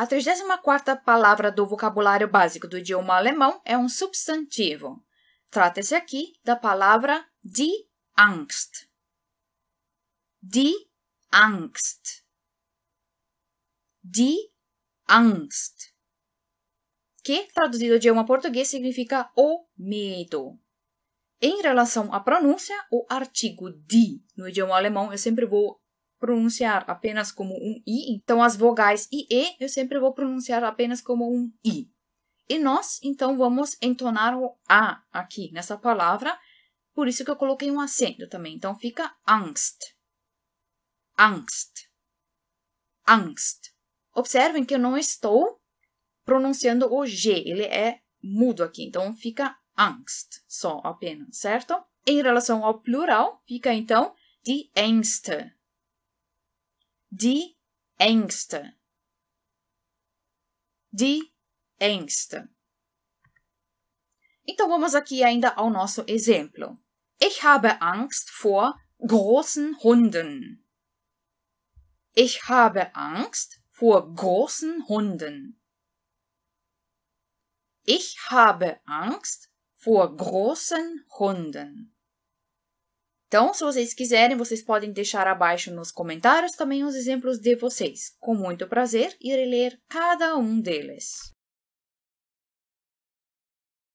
A 34ª palavra do vocabulário básico do idioma alemão é um substantivo. Trata-se aqui da palavra die Angst. Die Angst. Die Angst. Que, traduzido do idioma português, significa o medo. Em relação à pronúncia, o artigo die no idioma alemão, eu sempre vou pronunciar apenas como um i, então as vogais i e eu sempre vou pronunciar apenas como um i. E nós, então, vamos entonar o a aqui nessa palavra, por isso que eu coloquei um acento também. Então fica angst. Angst. Angst. Observem que eu não estou pronunciando o g, ele é mudo aqui, então fica angst só apenas, certo? Em relação ao plural, fica então die Ängste Die Ängste. Die Ängste. Então vamos aqui ainda ao nosso exemplo. Ich habe Angst vor großen Hunden. Ich habe Angst vor großen Hunden. Ich habe Angst vor großen Hunden. Então, se vocês quiserem, vocês podem deixar abaixo nos comentários também os exemplos de vocês. Com muito prazer, irei ler cada um deles.